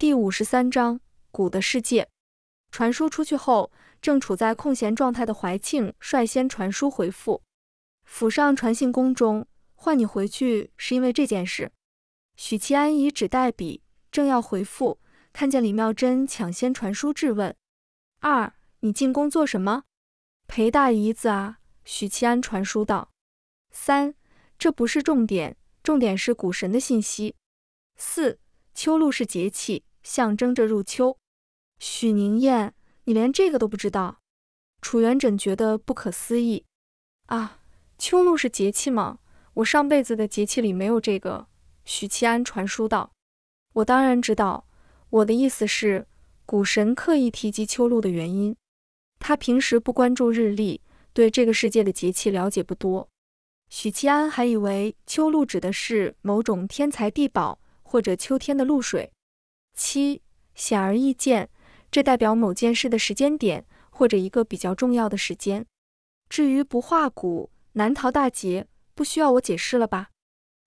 第五十三章古的世界，传书出去后，正处在空闲状态的怀庆率先传书回复：“府上传信宫中，唤你回去，是因为这件事。”许七安以纸代笔，正要回复，看见李妙珍抢先传书质问：“二，你进宫做什么？”“陪大姨子啊。”许七安传书道。“三，这不是重点，重点是古神的信息。”“四，秋露是节气。”象征着入秋，许宁燕，你连这个都不知道？楚元稹觉得不可思议。啊，秋露是节气吗？我上辈子的节气里没有这个。许七安传书道：“我当然知道，我的意思是，古神刻意提及秋露的原因。他平时不关注日历，对这个世界的节气了解不多。许七安还以为秋露指的是某种天材地宝，或者秋天的露水。”七，显而易见，这代表某件事的时间点，或者一个比较重要的时间。至于不画骨，难逃大劫，不需要我解释了吧？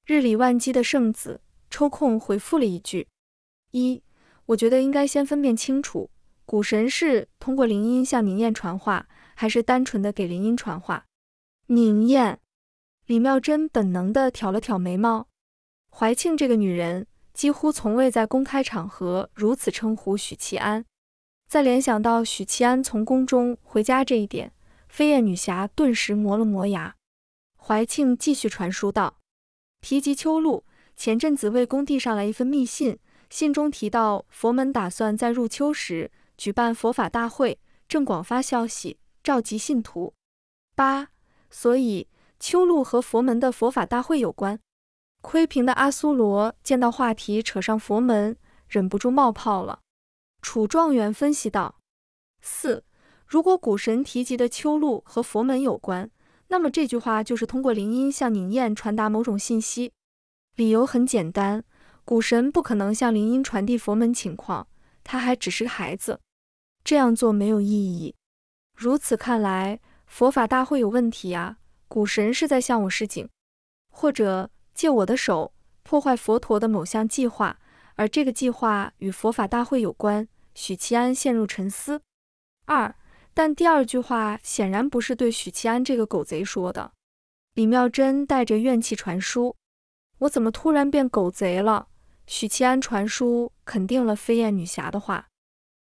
日理万机的圣子抽空回复了一句：一，我觉得应该先分辨清楚，古神是通过铃音向宁燕传话，还是单纯的给林音传话？宁燕，李妙珍本能的挑了挑眉毛，怀庆这个女人。几乎从未在公开场合如此称呼许七安。再联想到许七安从宫中回家这一点，飞燕女侠顿时磨了磨牙。怀庆继续传书道：“提及秋露，前阵子魏公递上来一份密信，信中提到佛门打算在入秋时举办佛法大会，正广发消息召集信徒。八，所以秋露和佛门的佛法大会有关。”窥屏的阿苏罗见到话题扯上佛门，忍不住冒泡了。楚状元分析道：“四，如果古神提及的秋露和佛门有关，那么这句话就是通过灵音向宁燕传达某种信息。理由很简单，古神不可能向灵音传递佛门情况，他还只是个孩子，这样做没有意义。如此看来，佛法大会有问题啊！古神是在向我示警，或者……”借我的手破坏佛陀的某项计划，而这个计划与佛法大会有关。许奇安陷入沉思。二，但第二句话显然不是对许奇安这个狗贼说的。李妙珍带着怨气传书：“我怎么突然变狗贼了？”许奇安传书肯定了飞燕女侠的话：“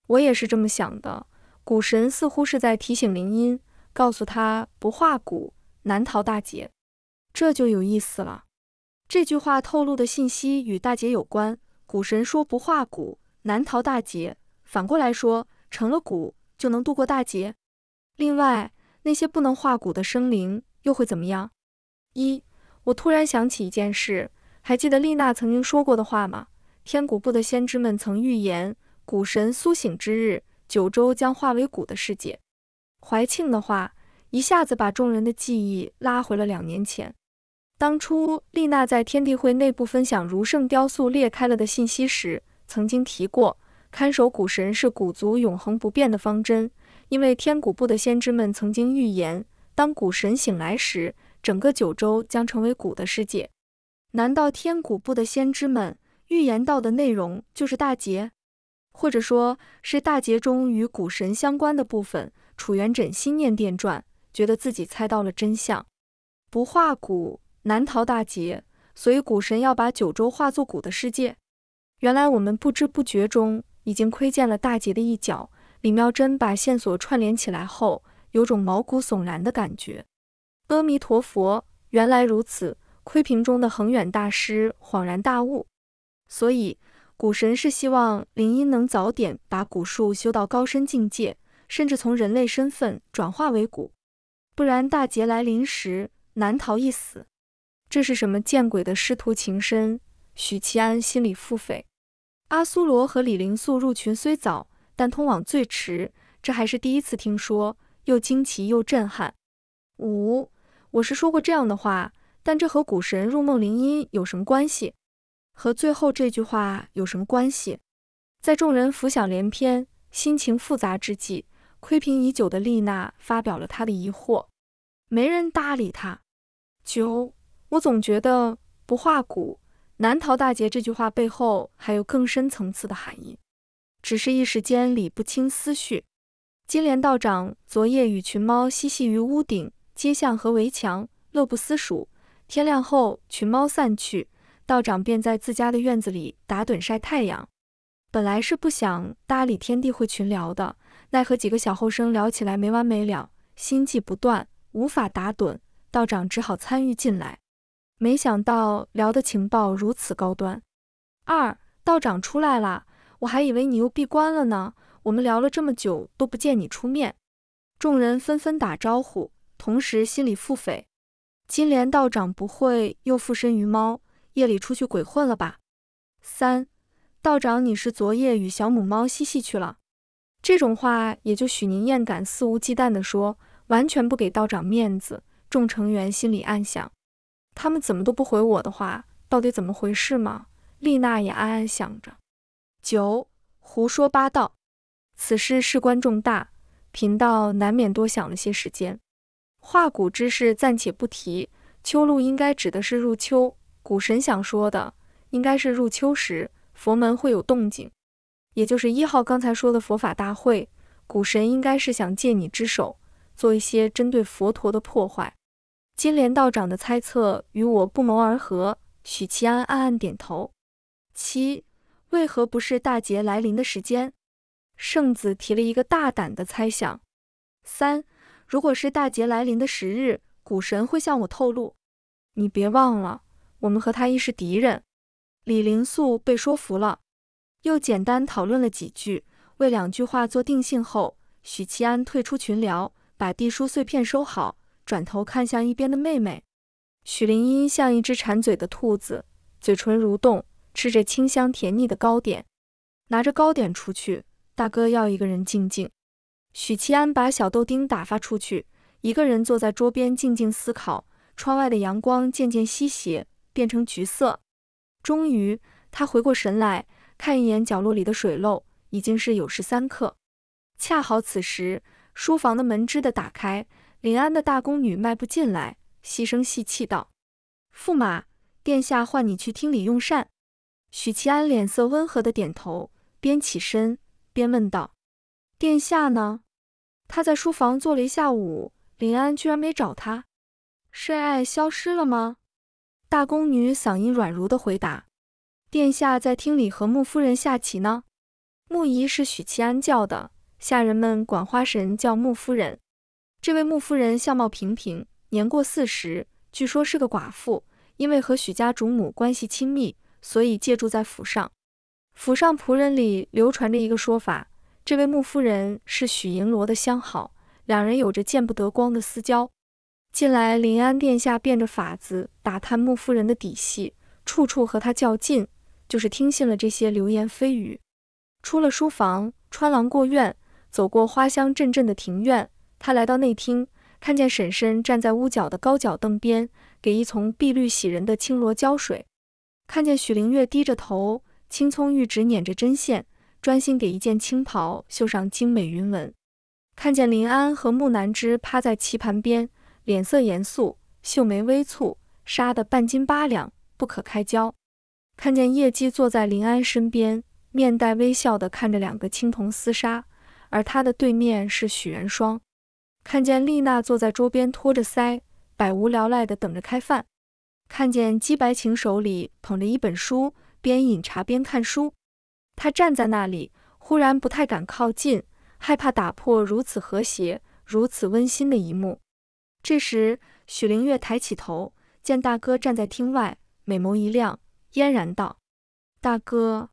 我也是这么想的。”古神似乎是在提醒林音，告诉他不化骨难逃大劫，这就有意思了。这句话透露的信息与大劫有关。古神说不化骨难逃大劫，反过来说成了骨就能度过大劫。另外，那些不能化骨的生灵又会怎么样？一，我突然想起一件事，还记得丽娜曾经说过的话吗？天古部的先知们曾预言，古神苏醒之日，九州将化为蛊的世界。怀庆的话一下子把众人的记忆拉回了两年前。当初丽娜在天地会内部分享如圣雕塑裂开了的信息时，曾经提过，看守古神是古族永恒不变的方针，因为天古部的先知们曾经预言，当古神醒来时，整个九州将成为古的世界。难道天古部的先知们预言到的内容就是大劫，或者说，是大劫中与古神相关的部分？楚元枕心念电转，觉得自己猜到了真相，不化骨。难逃大劫，所以古神要把九州化作古的世界。原来我们不知不觉中已经窥见了大劫的一角。李妙真把线索串联起来后，有种毛骨悚然的感觉。阿弥陀佛，原来如此！窥屏中的恒远大师恍然大悟。所以古神是希望林音能早点把古术修到高深境界，甚至从人类身份转化为古，不然大劫来临时难逃一死。这是什么见鬼的师徒情深？许其安心里腹诽。阿苏罗和李灵素入群虽早，但通往最迟，这还是第一次听说，又惊奇又震撼。五，我是说过这样的话，但这和古神入梦灵音有什么关系？和最后这句话有什么关系？在众人浮想联翩、心情复杂之际，窥屏已久的丽娜发表了他的疑惑，没人搭理他。九。我总觉得“不化骨难逃大劫”这句话背后还有更深层次的含义，只是一时间理不清思绪。金莲道长昨夜与群猫嬉戏于屋顶、街巷和围墙，乐不思蜀。天亮后，群猫散去，道长便在自家的院子里打盹晒太阳。本来是不想搭理天地会群聊的，奈何几个小后生聊起来没完没了，心悸不断，无法打盹，道长只好参与进来。没想到聊的情报如此高端。二道长出来了，我还以为你又闭关了呢。我们聊了这么久都不见你出面，众人纷纷打招呼，同时心里腹诽：金莲道长不会又附身于猫，夜里出去鬼混了吧？三道长，你是昨夜与小母猫嬉戏去了？这种话也就许宁燕敢肆无忌惮的说，完全不给道长面子。众成员心里暗想。他们怎么都不回我的话，到底怎么回事吗？丽娜也暗暗想着。九胡说八道，此事事关重大，贫道难免多想了些时间。化骨之事暂且不提，秋露应该指的是入秋。古神想说的，应该是入秋时佛门会有动静，也就是一号刚才说的佛法大会。古神应该是想借你之手做一些针对佛陀的破坏。金莲道长的猜测与我不谋而合，许七安暗暗点头。七，为何不是大劫来临的时间？圣子提了一个大胆的猜想。三，如果是大劫来临的时日，古神会向我透露。你别忘了，我们和他亦是敌人。李林素被说服了，又简单讨论了几句，为两句话做定性后，许七安退出群聊，把地书碎片收好。转头看向一边的妹妹，许灵音像一只馋嘴的兔子，嘴唇蠕动，吃着清香甜腻的糕点，拿着糕点出去。大哥要一个人静静。许七安把小豆丁打发出去，一个人坐在桌边静静思考。窗外的阳光渐渐西斜，变成橘色。终于，他回过神来，看一眼角落里的水漏，已经是酉时三刻。恰好此时，书房的门吱的打开。临安的大宫女迈步进来，细声细气道：“驸马殿下唤你去厅里用膳。”许其安脸色温和的点头，边起身边问道：“殿下呢？他在书房坐了一下午，临安居然没找他，是爱消失了吗？”大宫女嗓音软如的回答：“殿下在厅里和穆夫人下棋呢。穆姨是许其安叫的，下人们管花神叫穆夫人。”这位穆夫人相貌平平，年过四十，据说是个寡妇。因为和许家主母关系亲密，所以借住在府上。府上仆人里流传着一个说法：这位穆夫人是许银罗的相好，两人有着见不得光的私交。近来，临安殿下变着法子打探穆夫人的底细，处处和她较劲，就是听信了这些流言蜚语。出了书房，穿廊过院，走过花香阵阵的庭院。他来到内厅，看见婶婶站在屋角的高脚凳边，给一丛碧绿喜人的青萝浇水；看见许灵月低着头，青葱玉指捻着针线，专心给一件青袍绣上精美云纹；看见林安和木南枝趴在棋盘边，脸色严肃，秀眉微蹙，杀得半斤八两，不可开交；看见叶姬坐在林安身边，面带微笑地看着两个青铜厮杀，而他的对面是许元霜。看见丽娜坐在桌边托着腮，百无聊赖地等着开饭。看见姬白晴手里捧着一本书，边饮茶边看书。她站在那里，忽然不太敢靠近，害怕打破如此和谐、如此温馨的一幕。这时，许灵月抬起头，见大哥站在厅外，美眸一亮，嫣然道：“大哥。”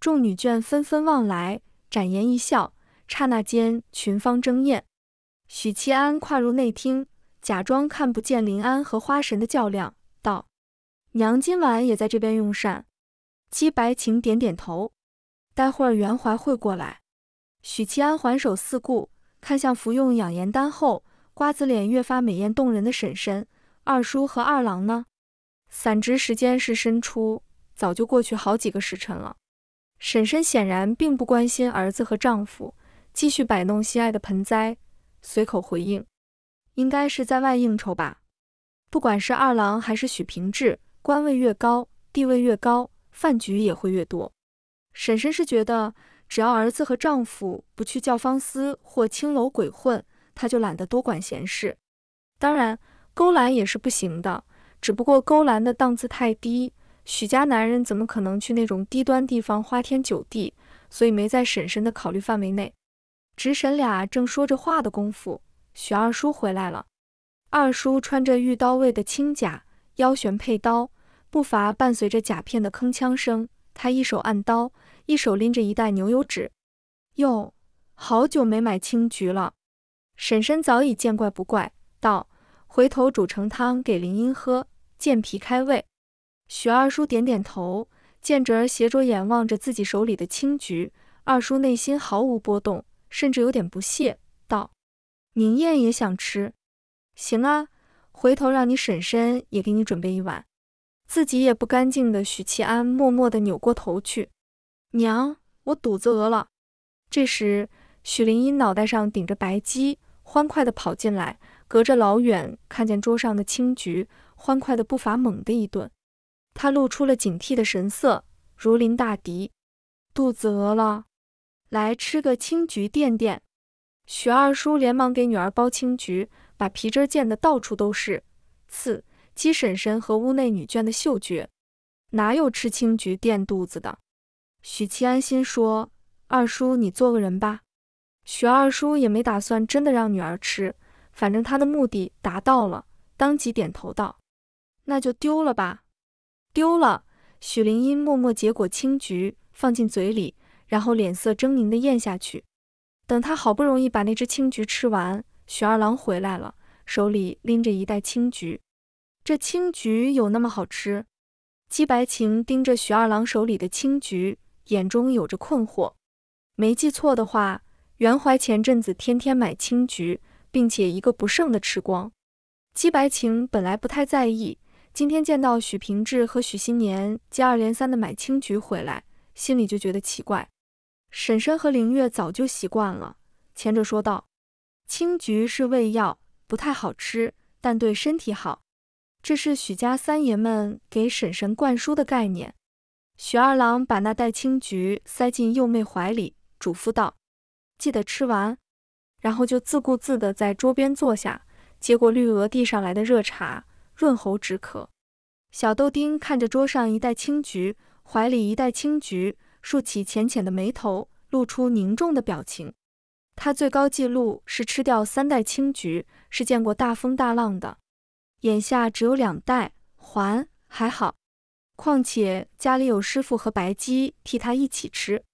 众女眷纷纷望来，展颜一笑，刹那间群芳争艳。许七安跨入内厅，假装看不见林安和花神的较量，道：“娘今晚也在这边用膳。”姬白晴点点头，待会儿袁怀会过来。许七安环手四顾，看向服用养颜丹后瓜子脸越发美艳动人的婶婶、二叔和二郎呢。散值时间是申初，早就过去好几个时辰了。婶婶显然并不关心儿子和丈夫，继续摆弄心爱的盆栽。随口回应，应该是在外应酬吧。不管是二郎还是许平志，官位越高，地位越高，饭局也会越多。婶婶是觉得，只要儿子和丈夫不去教坊司或青楼鬼混，她就懒得多管闲事。当然，勾栏也是不行的，只不过勾栏的档次太低，许家男人怎么可能去那种低端地方花天酒地？所以没在婶婶的考虑范围内。直婶俩正说着话的功夫，许二叔回来了。二叔穿着御刀卫的青甲，腰悬佩刀，步伐伴随着甲片的铿锵声。他一手按刀，一手拎着一袋牛油纸。哟，好久没买青桔了。婶婶早已见怪不怪，道：“回头煮成汤给林英喝，健脾开胃。”许二叔点点头，见侄儿斜着眼望着自己手里的青桔，二叔内心毫无波动。甚至有点不屑道：“宁燕也想吃，行啊，回头让你婶婶也给你准备一碗。”自己也不干净的许七安默默的扭过头去。娘，我肚子饿了。这时，许灵婴脑袋上顶着白鸡，欢快的跑进来，隔着老远看见桌上的青桔，欢快的步伐猛的一顿，他露出了警惕的神色，如临大敌。肚子饿了。来吃个青桔垫垫。许二叔连忙给女儿剥青桔，把皮汁溅得到处都是。刺鸡婶婶和屋内女眷的嗅觉，哪有吃青桔垫肚子的？许七安心说：“二叔，你做个人吧。”许二叔也没打算真的让女儿吃，反正他的目的达到了，当即点头道：“那就丢了吧。”丢了。许灵音默默结果青桔，放进嘴里。然后脸色狰狞地咽下去。等他好不容易把那只青桔吃完，许二郎回来了，手里拎着一袋青桔。这青桔有那么好吃？姬白晴盯着许二郎手里的青桔，眼中有着困惑。没记错的话，袁怀前阵子天天买青桔，并且一个不剩地吃光。姬白晴本来不太在意，今天见到许平志和许新年接二连三地买青桔回来，心里就觉得奇怪。婶婶和林月早就习惯了，前者说道：“青桔是胃药，不太好吃，但对身体好。”这是许家三爷们给婶婶灌输的概念。许二郎把那袋青桔塞进幼妹怀里，嘱咐道：“记得吃完。”然后就自顾自地在桌边坐下，接过绿娥递上来的热茶，润喉止渴。小豆丁看着桌上一袋青桔，怀里一袋青桔。竖起浅浅的眉头，露出凝重的表情。他最高纪录是吃掉三袋青桔，是见过大风大浪的。眼下只有两袋，还还好。况且家里有师傅和白姬替他一起吃。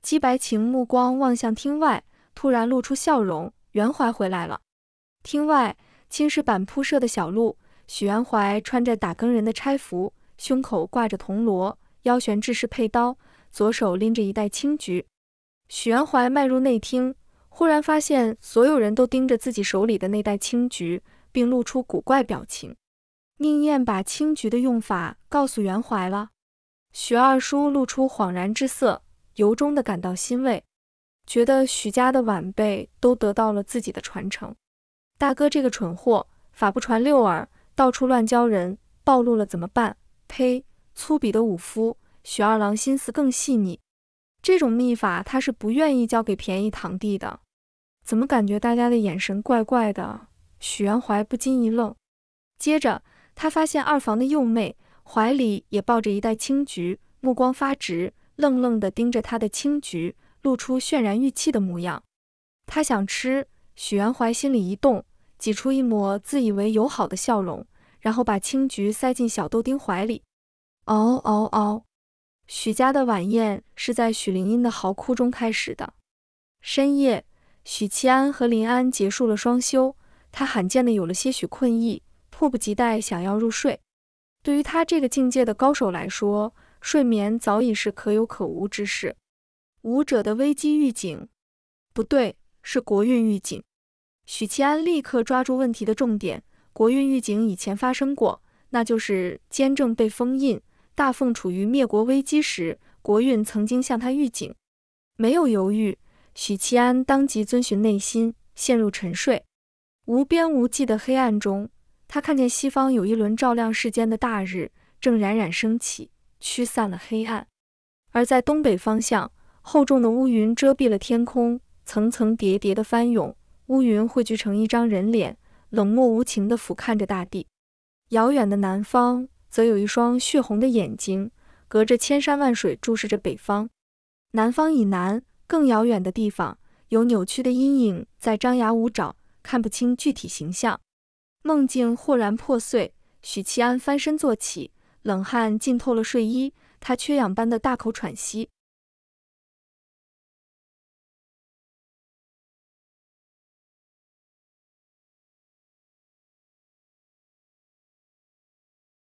姬白晴目光望向厅外，突然露出笑容。袁怀回来了。厅外青石板铺设的小路，许袁怀穿着打更人的差服，胸口挂着铜锣，腰悬制式佩刀。左手拎着一袋青橘。许元怀迈入内厅，忽然发现所有人都盯着自己手里的那袋青橘，并露出古怪表情。宁燕把青橘的用法告诉元怀了，许二叔露出恍然之色，由衷的感到欣慰，觉得许家的晚辈都得到了自己的传承。大哥这个蠢货，法不传六耳，到处乱教人，暴露了怎么办？呸！粗鄙的武夫。许二郎心思更细腻，这种秘法他是不愿意交给便宜堂弟的。怎么感觉大家的眼神怪怪的？许元怀不禁一愣，接着他发现二房的幼妹怀里也抱着一袋青桔，目光发直，愣愣地盯着他的青桔，露出泫然欲泣的模样。他想吃，许元怀心里一动，挤出一抹自以为友好的笑容，然后把青桔塞进小豆丁怀里。嗷嗷嗷！许家的晚宴是在许灵音的嚎哭中开始的。深夜，许七安和林安结束了双修，他罕见的有了些许困意，迫不及待想要入睡。对于他这个境界的高手来说，睡眠早已是可有可无之事。武者的危机预警，不对，是国运预警。许七安立刻抓住问题的重点，国运预警以前发生过，那就是监正被封印。大凤处于灭国危机时，国运曾经向他预警。没有犹豫，许七安当即遵循内心，陷入沉睡。无边无际的黑暗中，他看见西方有一轮照亮世间的大日，正冉冉升起，驱散了黑暗。而在东北方向，厚重的乌云遮蔽了天空，层层叠叠的翻涌，乌云汇聚成一张人脸，冷漠无情地俯瞰着大地。遥远的南方。则有一双血红的眼睛，隔着千山万水注视着北方、南方以南更遥远的地方，有扭曲的阴影在张牙舞爪，看不清具体形象。梦境豁然破碎，许七安翻身坐起，冷汗浸透了睡衣，他缺氧般的大口喘息。